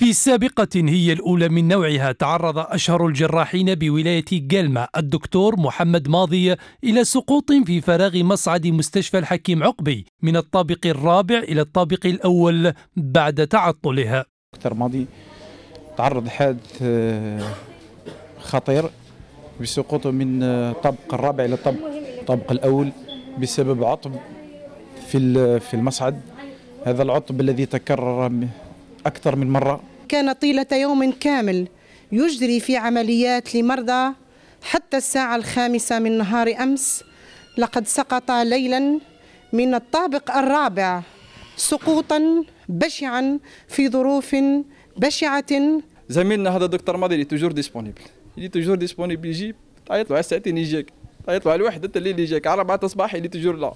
في سابقة هي الأولى من نوعها تعرض أشهر الجراحين بولاية جلمة الدكتور محمد ماضي إلى سقوط في فراغ مصعد مستشفى الحكيم عقبي من الطابق الرابع إلى الطابق الأول بعد تعطلها دكتور ماضي تعرض لحادث آه، خطير بسقوطه من الطابق آه، الرابع إلى الطابق الأول بسبب عطب في في المصعد هذا العطب الذي تكرر أكثر من مرة كان طيلة يوم كامل يجري في عمليات لمرضى حتى الساعة الخامسة من نهار أمس لقد سقط ليلا من الطابق الرابع سقوطا بشعا في ظروف بشعة زميلنا هذا دكتور ماضي اللي توجور ديسبونيبل اللي توجور ديسبونيبل يجي تعيط له على الساعتين يجيك تعيط له على الواحد انت الليل يجيك على 4 الصباح اللي توجور لا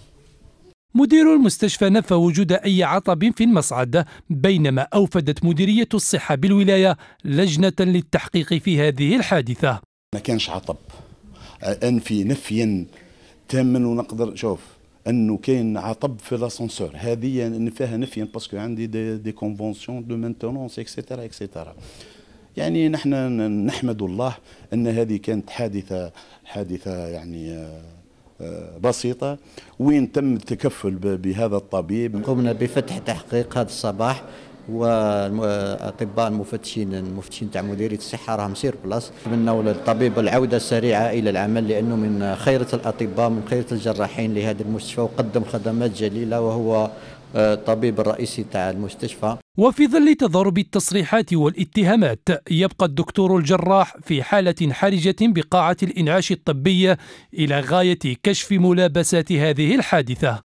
مدير المستشفى نفى وجود أي عطب في المصعد بينما أوفدت مديرية الصحة بالولاية لجنة للتحقيق في هذه الحادثة ما كانش عطب أنفي نفيا تاما ونقدر شوف انه كاين عطب في لاسانسور هذه فيها نفيا باسكو عندي دي, دي كونفونسيون دو مانتونونس اكسيتيرا اكسيتيرا يعني نحن نحمد الله ان هذه كانت حادثه حادثه يعني آه، بسيطة وين تم التكفل بهذا الطبيب قمنا بفتح تحقيق هذا الصباح والاطباء المفتشين المفتشين تاع مديريه الصحه راهم سير بلاس نتمنوا للطبيب العوده السريعه الى العمل لانه من خيره الاطباء من خيره الجراحين لهذا المستشفى وقدم خدمات جليله وهو الطبيب آه، الرئيسي تاع المستشفى وفي ظل تضارب التصريحات والاتهامات يبقى الدكتور الجراح في حالة حرجة بقاعة الإنعاش الطبية إلى غاية كشف ملابسات هذه الحادثة